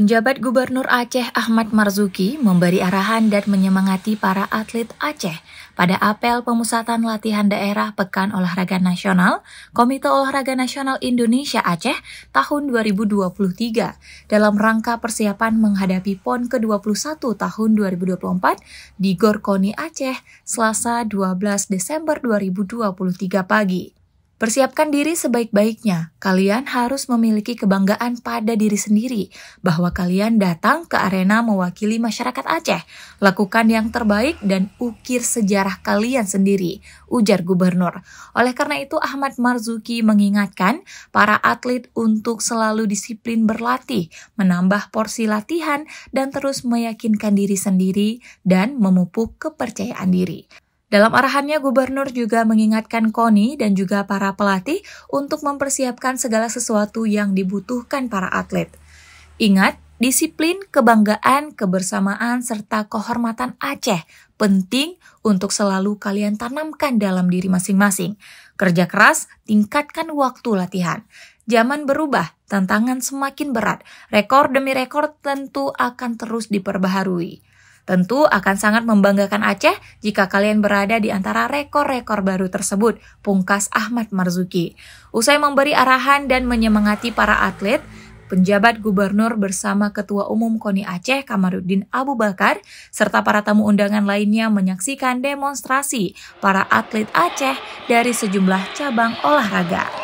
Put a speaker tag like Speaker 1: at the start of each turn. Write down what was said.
Speaker 1: Penjabat Gubernur Aceh Ahmad Marzuki memberi arahan dan menyemangati para atlet Aceh pada apel pemusatan latihan daerah Pekan Olahraga Nasional Komite Olahraga Nasional Indonesia Aceh tahun 2023 dalam rangka persiapan menghadapi PON ke-21 tahun 2024 di Gorkoni Aceh Selasa 12 Desember 2023 pagi. Persiapkan diri sebaik-baiknya. Kalian harus memiliki kebanggaan pada diri sendiri bahwa kalian datang ke arena mewakili masyarakat Aceh. Lakukan yang terbaik dan ukir sejarah kalian sendiri, ujar gubernur. Oleh karena itu, Ahmad Marzuki mengingatkan para atlet untuk selalu disiplin berlatih, menambah porsi latihan, dan terus meyakinkan diri sendiri dan memupuk kepercayaan diri. Dalam arahannya, gubernur juga mengingatkan KONI dan juga para pelatih untuk mempersiapkan segala sesuatu yang dibutuhkan para atlet. Ingat, disiplin, kebanggaan, kebersamaan, serta kehormatan Aceh penting untuk selalu kalian tanamkan dalam diri masing-masing. Kerja keras, tingkatkan waktu latihan. Zaman berubah, tantangan semakin berat. Rekor demi rekor tentu akan terus diperbaharui. Tentu akan sangat membanggakan Aceh jika kalian berada di antara rekor-rekor baru tersebut, pungkas Ahmad Marzuki. Usai memberi arahan dan menyemangati para atlet, penjabat gubernur bersama Ketua Umum KONI Aceh Kamarudin Abu Bakar, serta para tamu undangan lainnya menyaksikan demonstrasi para atlet Aceh dari sejumlah cabang
Speaker 2: olahraga.